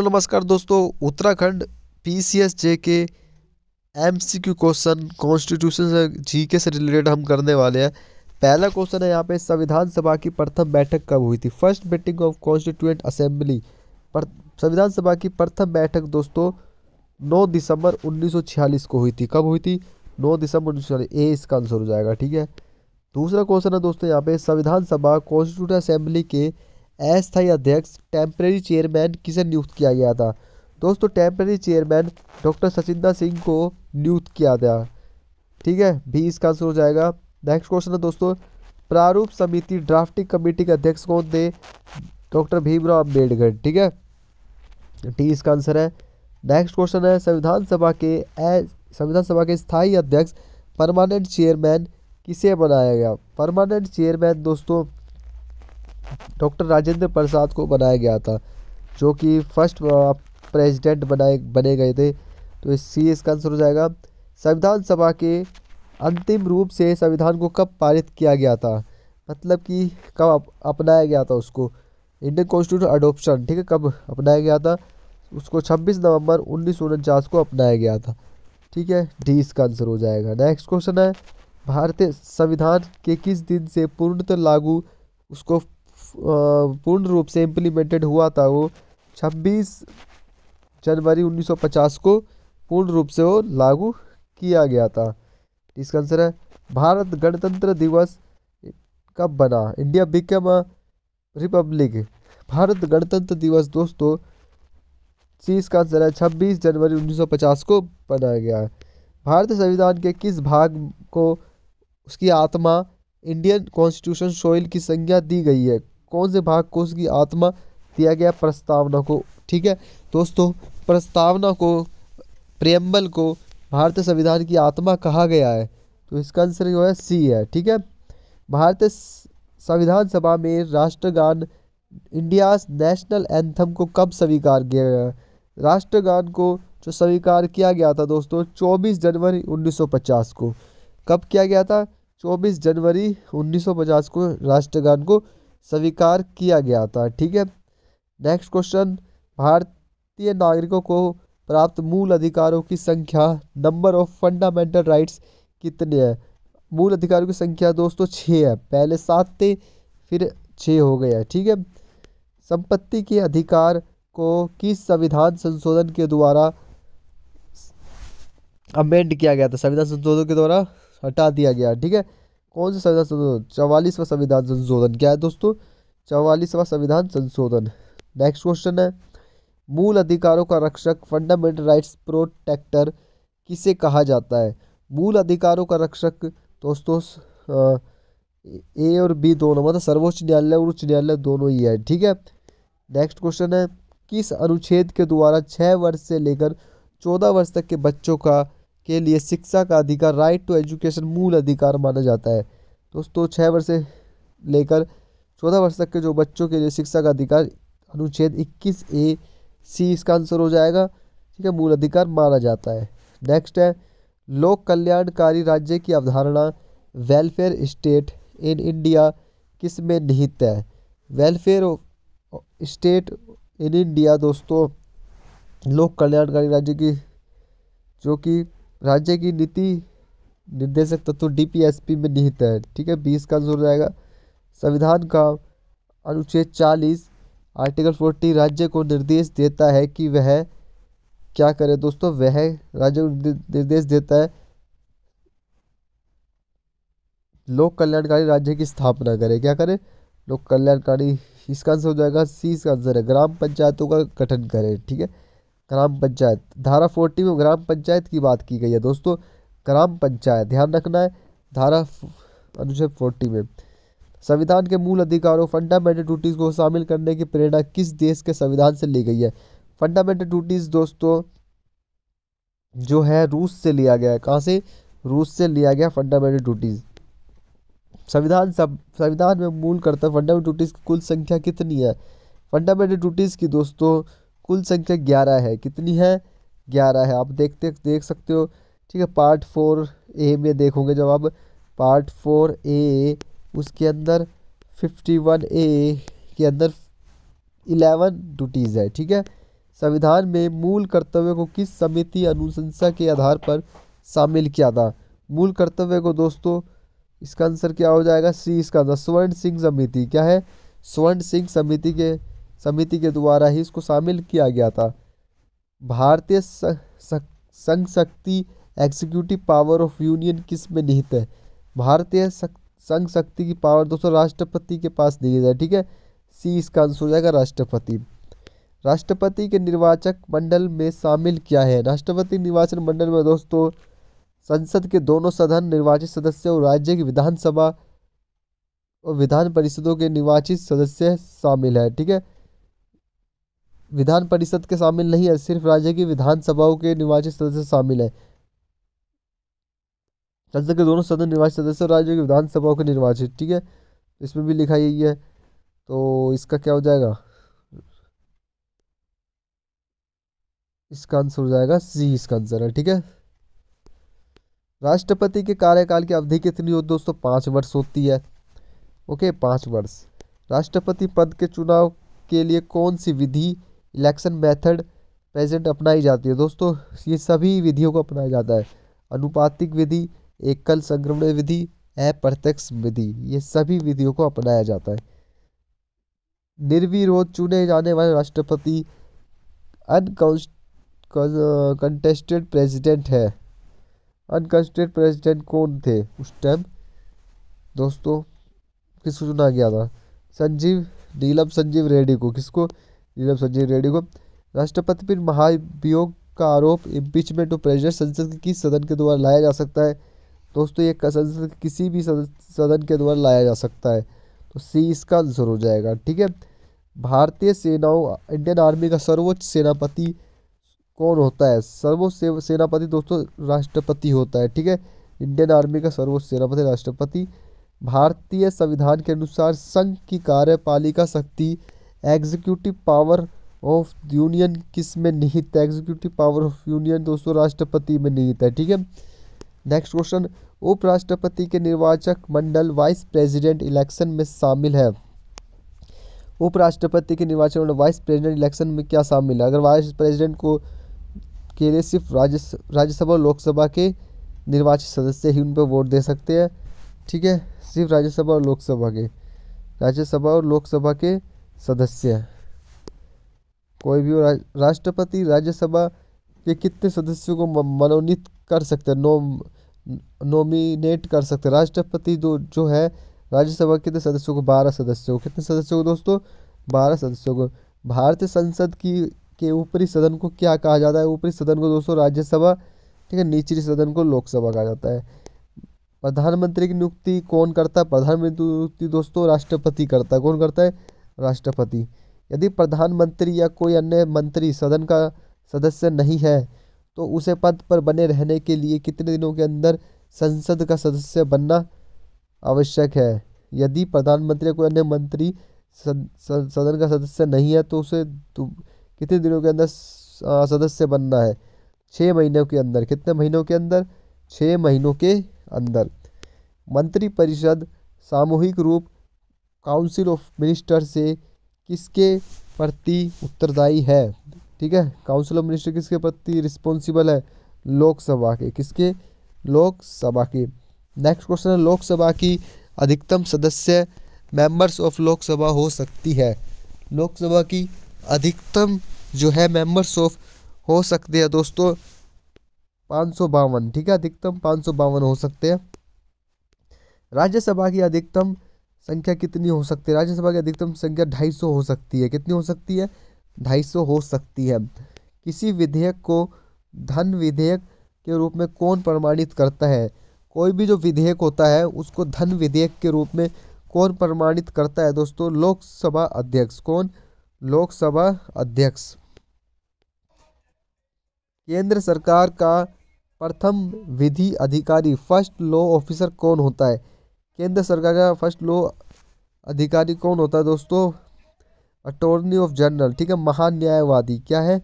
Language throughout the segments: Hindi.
तो नमस्कार दोस्तों Uttarakhand P C S J K M C Q question constitution G K से रिलेटेड हम करने वाले हैं पहला क्वेश्चन है यहाँ पे संविधान सभा की प्रथम बैठक कब हुई थी first meeting of constituent assembly पर संविधान सभा की प्रथम बैठक दोस्तों 9 दिसंबर 1946 को हुई थी कब हुई थी 9 दिसंबर उन्नीस ए इसका आंसर हो जाएगा ठीक है दूसरा क्वेश्चन है दोस्तों यहाँ पे संविधान सभा कॉन्स्टिट्यूट असेंबली के अस्थायी अध्यक्ष टेम्प्रेरी चेयरमैन किसे नियुक्त किया गया था दोस्तों temporary chairman doctor Sachinda Singh को नियुक्त किया गया ठीक है भी इसका आंसर हो जाएगा नेक्स्ट क्वेश्चन है दोस्तों प्रारूप समिति ड्राफ्टिंग कमेटी के अध्यक्ष कौन थे डॉक्टर भीमराव अम्बेडकर ठीक है टी इसका आंसर है नेक्स्ट क्वेश्चन है संविधान सभा के संविधान सभा के स्थायी अध्यक्ष परमानेंट चेयरमैन किसे बनाया गया परमानेंट चेयरमैन दोस्तों डॉक्टर राजेंद्र प्रसाद को बनाया गया था जो कि फर्स्ट प्रेसिडेंट बनाए बने गए थे तो इस सी इसका आंसर हो जाएगा संविधान सभा के अंतिम रूप से संविधान को कब पारित किया गया था मतलब कि कब अपनाया गया था उसको इंडियन कॉन्स्टिट्यूशन अडोप्शन ठीक है कब अपनाया गया था उसको 26 नवंबर उन्नीस को अपनाया गया था ठीक है डी इसका आंसर हो जाएगा नेक्स्ट क्वेश्चन है भारतीय संविधान के किस दिन से पूर्णतः लागू उसको पूर्ण रूप से इम्प्लीमेंटेड हुआ था वो 26 जनवरी 1950 को पूर्ण रूप से वो लागू किया गया था इसका आंसर है भारत गणतंत्र दिवस कब बना India become a republic Bharat गणतंत्र दिवस दोस्तों चीज का आंसर है छब्बीस जनवरी 1950 को बनाया गया है भारतीय संविधान के किस भाग को उसकी आत्मा इंडियन कॉन्स्टिट्यूशन सोइल की संज्ञा दी गई है कौन से भाग को उसकी आत्मा दिया गया प्रस्तावना को ठीक है दोस्तों प्रस्तावना को प्रेम्बल को भारतीय संविधान की आत्मा कहा गया है तो इसका आंसर जो है सी है ठीक है भारतीय संविधान सभा में राष्ट्रगान इंडियाज नेशनल एंथम को कब स्वीकार किया गया राष्ट्रगान को जो स्वीकार किया गया था दोस्तों 24 जनवरी 1950 को कब किया गया था 24 जनवरी 1950 को राष्ट्रगान को स्वीकार किया गया था ठीक है नेक्स्ट क्वेश्चन भारतीय नागरिकों को प्राप्त मूल अधिकारों की संख्या नंबर ऑफ फंडामेंटल राइट्स कितने हैं मूल अधिकारों की संख्या दोस्तों छः है पहले सात थे फिर छः हो गए हैं ठीक है संपत्ति के अधिकार को किस संविधान संशोधन के द्वारा अमेंड किया गया था संविधान संशोधन के द्वारा हटा दिया गया ठीक है कौन सा संविधान संशोधन चवालीसवा संविधान संशोधन क्या है दोस्तों चवालीसवा संविधान संशोधन नेक्स्ट क्वेश्चन है मूल अधिकारों का रक्षक फंडामेंटल राइट्स प्रोटेक्टर किसे कहा जाता है मूल अधिकारों का रक्षक दोस्तों ए और बी दोनों मतलब सर्वोच्च न्यायालय और उच्च न्यायालय दोनों ही है ठीक है नेक्स्ट क्वेश्चन है किस अनुच्छेद के द्वारा छः वर्ष से लेकर चौदह वर्ष तक के बच्चों का के लिए शिक्षा का अधिकार राइट टू एजुकेशन मूल अधिकार माना जाता है दोस्तों छः वर्ष से लेकर चौदह वर्ष तक के जो बच्चों के लिए शिक्षा का अधिकार अनुच्छेद इक्कीस ए सी इसका आंसर हो जाएगा ठीक है मूल अधिकार माना जाता है नेक्स्ट है लोक कल्याणकारी राज्य की अवधारणा वेलफेयर स्टेट इन इंडिया किस में निहित है वेलफेयर स्टेट इन इंडिया दोस्तों लोक कल्याणकारी राज्य की जो कि राज्य की नीति निर्देशक तत्व डीपीएसपी में निहित है ठीक है बीस का आंसर हो जाएगा संविधान का अनुच्छेद चालीस आर्टिकल फोर्टी राज्य को निर्देश देता है कि वह क्या करे दोस्तों वह राज्य को निर्देश देता है लोक कल्याणकारी राज्य की स्थापना करे क्या करे लोक कल्याणकारी इसका आंसर हो जाएगा सी इसका आंसर है ग्राम पंचायतों का गठन करें ठीक है ग्राम पंचायत धारा फोर्टी में ग्राम पंचायत की बात की गई है दोस्तों ग्राम पंचायत ध्यान रखना है धारा अनुच्छेद फोर्टी में संविधान के मूल अधिकारों फंडामेंटल ड्यूटीज़ को शामिल करने की प्रेरणा किस देश के संविधान से ली गई है फंडामेंटल ड्यूटीज़ दोस्तों जो है रूस से लिया गया है कहाँ से रूस से लिया गया फंडामेंटल ड्यूटीज़ संविधान सब संविधान में मूल करता फंडामेंटल ड्यूटीज़ की कुल संख्या कितनी है फंडामेंटल ड्यूटीज़ की दोस्तों कुल संख्या ग्यारह है कितनी है ग्यारह है आप देखते देख सकते हो ठीक है पार्ट फोर ए में देखोगे जब आप पार्ट फोर ए उसके अंदर फिफ्टी वन ए के अंदर इलेवन ड्यूटीज़ है ठीक है संविधान में मूल कर्तव्य को किस समिति अनुशंसा के आधार पर शामिल किया था मूल कर्तव्य को दोस्तों इसका आंसर क्या हो जाएगा सी इसका स्वर्ण सिंह समिति क्या है स्वर्ण सिंह समिति के समिति के द्वारा ही इसको शामिल किया गया था भारतीय संघ शक्ति एग्जीक्यूटिव पावर ऑफ यूनियन किस में निहित है भारतीय संघ शक्ति की पावर दोस्तों राष्ट्रपति के पास निहित है ठीक है सी इसका आंसर हो जाएगा राष्ट्रपति राष्ट्रपति के निर्वाचक मंडल में शामिल किया है राष्ट्रपति निर्वाचन मंडल में दोस्तों संसद के दोनों सदन निर्वाचित सदस्य और राज्य की विधानसभा और विधान परिषदों के निर्वाचित सदस्य शामिल है ठीक है विधान परिषद के शामिल नहीं है सिर्फ राज्य की विधानसभाओं के निर्वाचित सदस्य शामिल है संसद के दोनों सदन निर्वाचित सदस्य और राज्य की विधानसभाओं के निर्वाचित ठीक है तो इसमें भी लिखा यही है तो इसका क्या हो जाएगा इसका आंसर हो जाएगा सी इसका आंसर है ठीक है राष्ट्रपति के कार्यकाल की अवधि कितनी हो दोस्तों पाँच वर्ष होती है ओके पाँच वर्ष राष्ट्रपति पद के चुनाव के लिए कौन सी विधि इलेक्शन मेथड प्रेजेंट अपनाई जाती है दोस्तों ये सभी विधियों को अपनाया जाता है अनुपातिक विधि एकल संक्रमण विधि अप्रत्यक्ष विधि ये सभी विधियों को अपनाया जाता है निर्विरोध चुने जाने वाले राष्ट्रपति अनकंटेस्टेड प्रेसिडेंट है अनकंटेस्टेड प्रेसिडेंट कौन थे उस टाइम दोस्तों किसको चुना गया था संजीव नीलम संजीव रेड्डी को किसको नीलम संजीव रेड्डी को राष्ट्रपति पर महाभियोग का आरोप इम्पीचमेंट और प्रेजर संसद के किस सदन के द्वारा लाया जा सकता है दोस्तों ये संसद किसी भी सदन के द्वारा लाया जा सकता है तो सी इसका आंसर हो जाएगा ठीक है भारतीय सेनाओं इंडियन आर्मी का सर्वोच्च सेनापति कौन होता है सर्वोच्च सेनापति दोस्तों राष्ट्रपति होता है ठीक है इंडियन आर्मी का सर्वोच्च सेनापति राष्ट्रपति भारतीय संविधान के अनुसार संघ की कार्यपालिका शक्ति एग्जीक्यूटिव पावर ऑफ यूनियन किस में निहित है एग्जीक्यूटिव पावर ऑफ यूनियन दोस्तों राष्ट्रपति में निहित है ठीक है नेक्स्ट क्वेश्चन उपराष्ट्रपति के निर्वाचक मंडल वाइस प्रेसिडेंट इलेक्शन में शामिल है उपराष्ट्रपति के निर्वाचन मंडल वाइस प्रेसिडेंट इलेक्शन में क्या शामिल है अगर वाइस प्रेसिडेंट को के लिए सिर्फ राज्य राज्यसभा और लोकसभा के निर्वाचित सदस्य ही उन पर वोट दे सकते हैं ठीक है सिर्फ राज्यसभा और लोकसभा के राज्यसभा और लोकसभा के सदस्य कोई भी राष्ट्रपति राज्यसभा के कितने सदस्यों को मनोनीत कर सकते हैं नो नोमिनेट कर सकते हैं राष्ट्रपति जो जो है राज्यसभा के कितने सदस्यों को बारह सदस्यों को कितने सदस्यों को दोस्तों बारह सदस्यों को भारतीय संसद की के ऊपरी सदन को क्या कहा जाता है ऊपरी सदन को दोस्तों राज्यसभा ठीक है निचली सदन को लोकसभा कहा जाता है प्रधानमंत्री की नियुक्ति कौन करता है प्रधानमंत्री नियुक्ति दोस्तों राष्ट्रपति करता है कौन करता है राष्ट्रपति यदि प्रधानमंत्री या कोई अन्य मंत्री सदन का सदस्य नहीं है तो उसे पद पर बने रहने के लिए कितने दिनों के अंदर संसद का सदस्य बनना आवश्यक है यदि प्रधानमंत्री या कोई अन्य मंत्री सद, सदन का सदस्य नहीं है तो उसे कितने दिनों के अंदर सदस्य बनना है छः महीनों के अंदर कितने महीनों के अंदर छः महीनों के अंदर मंत्रिपरिषद सामूहिक रूप काउंसिल ऑफ मिनिस्टर से किसके प्रति उत्तरदायी है ठीक है काउंसिल ऑफ मिनिस्टर किसके प्रति रिस्पॉन्सिबल है लोकसभा के किसके लोकसभा के नेक्स्ट क्वेश्चन है लोकसभा की अधिकतम सदस्य मेंबर्स ऑफ लोकसभा हो सकती है लोकसभा की अधिकतम जो है मेंबर्स ऑफ हो सकते हैं दोस्तों पाँच सौ बावन ठीक है अधिकतम पाँच सौ बावन हो सकते हैं राज्यसभा की अधिकतम संख्या कितनी हो सकती है राज्यसभा की अधिकतम संख्या ढाई सौ हो सकती है कितनी हो सकती है ढाई सौ हो सकती है किसी विधेयक को धन विधेयक के रूप में कौन प्रमाणित करता है कोई भी जो विधेयक होता है उसको धन विधेयक के रूप में कौन प्रमाणित करता है दोस्तों लोकसभा अध्यक्ष कौन लोकसभा अध्यक्ष केंद्र सरकार का प्रथम विधि अधिकारी फर्स्ट लॉ ऑफिसर कौन होता है केंद्र सरकार का फर्स्ट लो अधिकारी कौन होता है दोस्तों अटोर्नी ऑफ जनरल ठीक है महान्यायवादी क्या है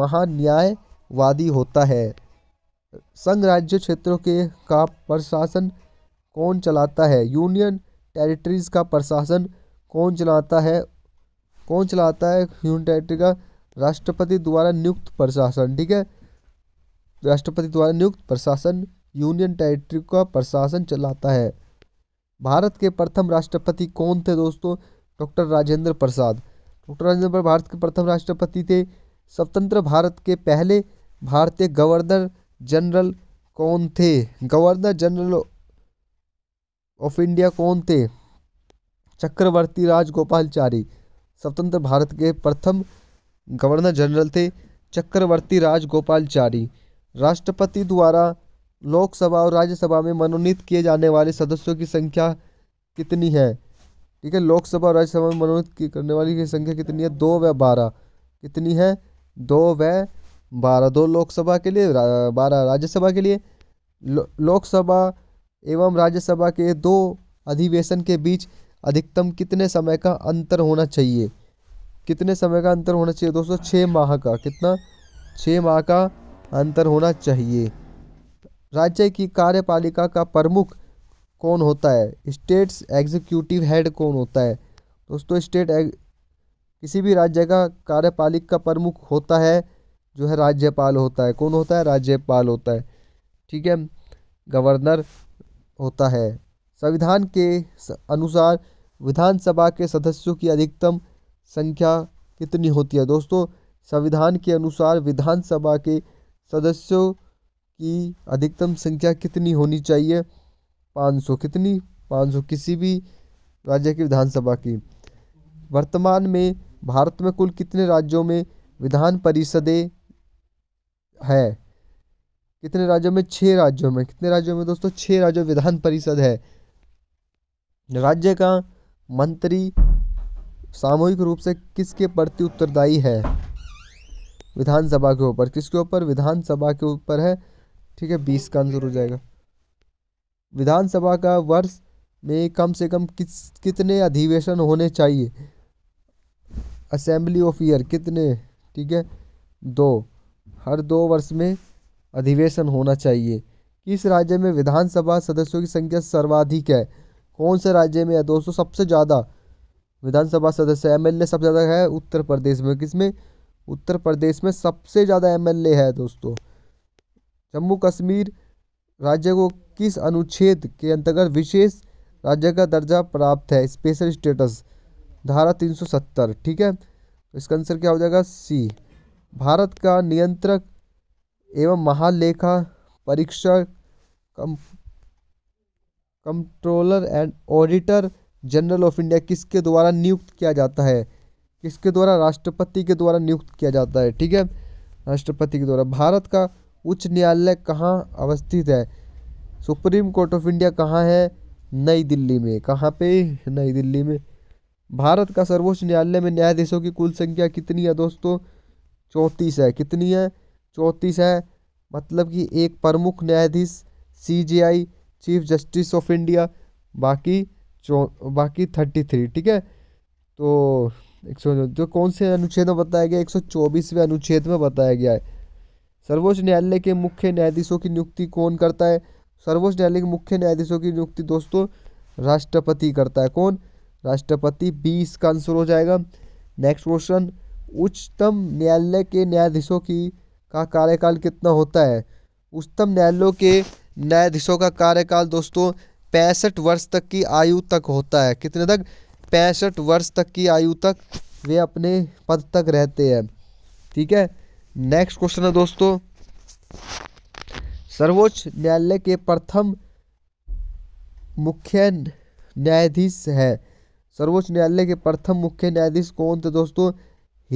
महान्यायवादी होता है संघ राज्य क्षेत्रों के का प्रशासन कौन चलाता है यूनियन टेरिटरीज का प्रशासन कौन चलाता है कौन चलाता है यूनियन टेरिटरी का राष्ट्रपति द्वारा नियुक्त प्रशासन ठीक है राष्ट्रपति द्वारा नियुक्त प्रशासन यूनियन टेरिटरी का प्रशासन चलाता है भारत के प्रथम राष्ट्रपति कौन थे दोस्तों डॉक्टर राजेंद्र प्रसाद डॉक्टर राजेंद्र प्रसाद भारत के प्रथम राष्ट्रपति थे स्वतंत्र भारत के पहले भारतीय गवर्नर जनरल कौन थे गवर्नर जनरल ऑफ इंडिया कौन थे चक्रवर्ती राजगोपालचारी स्वतंत्र भारत के प्रथम गवर्नर जनरल थे चक्रवर्ती राजगोपालचारी राष्ट्रपति द्वारा लोकसभा और राज्यसभा में मनोनीत किए जाने वाले सदस्यों की संख्या कितनी है ठीक है लोकसभा और राज्यसभा में मनोनीत करने वाली की संख्या कितनी है दो व बारह कितनी है दो व बारह दो लोकसभा के लिए बारह राज्यसभा के लिए लो, लोकसभा एवं राज्यसभा के दो अधिवेशन के बीच अधिकतम कितने समय का अंतर होना चाहिए कितने समय का अंतर होना चाहिए दोस्तों छः माह का कितना छः माह का अंतर होना चाहिए राज्य की कार्यपालिका का प्रमुख कौन होता है स्टेट्स एग्जीक्यूटिव हेड कौन होता है दोस्तों स्टेट किसी भी राज्य का कार्यपालिका का प्रमुख होता है जो है राज्यपाल होता है कौन होता है राज्यपाल होता है ठीक है गवर्नर होता है संविधान के अनुसार विधानसभा के सदस्यों की अधिकतम संख्या कितनी होती है दोस्तों संविधान के अनुसार विधानसभा के सदस्यों कि अधिकतम संख्या कितनी होनी चाहिए 500 कितनी 500 किसी भी राज्य की विधानसभा की वर्तमान में भारत में कुल कितने राज्यों में विधान परिषदें है कितने राज्यों में छः राज्यों में कितने राज्यों में दोस्तों छः राज्यों विधान परिषद है राज्य का मंत्री सामूहिक रूप से किसके प्रति उत्तरदायी है विधानसभा के ऊपर किसके ऊपर विधानसभा के ऊपर है ठीक है बीस का आंसर हो जाएगा विधानसभा का वर्ष में कम से कम किस कितने अधिवेशन होने चाहिए असेंबली ऑफ ईयर कितने ठीक है दो हर दो वर्ष में अधिवेशन होना चाहिए किस राज्य में विधानसभा सदस्यों की संख्या सर्वाधिक है कौन से राज्य में है दोस्तों सबसे ज़्यादा विधानसभा सदस्य एम एल सबसे ज़्यादा है उत्तर प्रदेश में किस में उत्तर प्रदेश में सबसे ज़्यादा एम एल है दोस्तों जम्मू कश्मीर राज्य को किस अनुच्छेद के अंतर्गत विशेष राज्य का दर्जा प्राप्त है स्पेशल स्टेटस धारा 370 ठीक है तो इसका आंसर क्या हो जाएगा सी भारत का नियंत्रक एवं महालेखा परीक्षक कम controller and auditor general of India किसके द्वारा नियुक्त किया जाता है किसके द्वारा राष्ट्रपति के द्वारा नियुक्त किया जाता है ठीक है राष्ट्रपति के द्वारा भारत का उच्च न्यायालय कहाँ अवस्थित है सुप्रीम कोर्ट ऑफ इंडिया कहाँ है नई दिल्ली में कहाँ पे नई दिल्ली में भारत का सर्वोच्च न्यायालय में न्यायाधीशों की कुल संख्या कितनी है दोस्तों चौंतीस है कितनी है चौंतीस है मतलब कि एक प्रमुख न्यायाधीश C chief justice of India बाकी चौ बाकी थर्टी थ्री ठीक है तो एक सौ जो कौन से अनुच्छेद में बताया गया एक सौ चौबीसवें अनुच्छेद में बताया गया है सर्वोच्च न्यायालय के मुख्य न्यायाधीशों की नियुक्ति कौन करता है सर्वोच्च न्यायालय के मुख्य न्यायाधीशों की नियुक्ति दोस्तों राष्ट्रपति करता है कौन राष्ट्रपति बी इसका आंसर हो जाएगा नेक्स्ट क्वेश्चन उच्चतम न्यायालय के न्यायाधीशों की का कार्यकाल कितना होता है उच्चतम न्यायालय के न्यायाधीशों का कार्यकाल दोस्तों पैंसठ वर्ष तक की आयु तक होता है कितने तक पैंसठ वर्ष तक की आयु तक वे अपने पद तक रहते हैं ठीक है नेक्स्ट क्वेश्चन है दोस्तों सर्वोच्च न्यायालय के प्रथम मुख्य न्यायाधीश है सर्वोच्च न्यायालय के प्रथम मुख्य न्यायाधीश कौन थे दोस्तों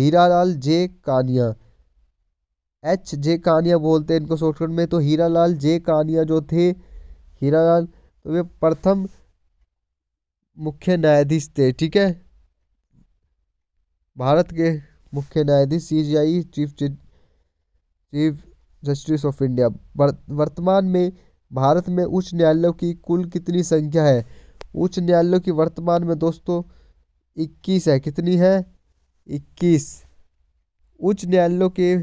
हीरालाल जे कानिया एच जे कानिया बोलते हैं इनको शॉर्टकट में तो हीरालाल जे कानिया जो थे हीरालाल तो वे प्रथम मुख्य न्यायाधीश थे ठीक है भारत के मुख्य न्यायाधीश C J I chief chief justice of India वर्तमान में भारत में उच्च न्यायालयों की कुल कितनी संख्या है उच्च न्यायालयों की वर्तमान में दोस्तों इक्कीस है कितनी है इक्कीस उच्च न्यायालयों के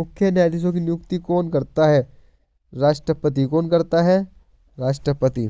मुख्य न्यायाधीशों की नियुक्ति कौन करता है राष्ट्रपति कौन करता है राष्ट्रपति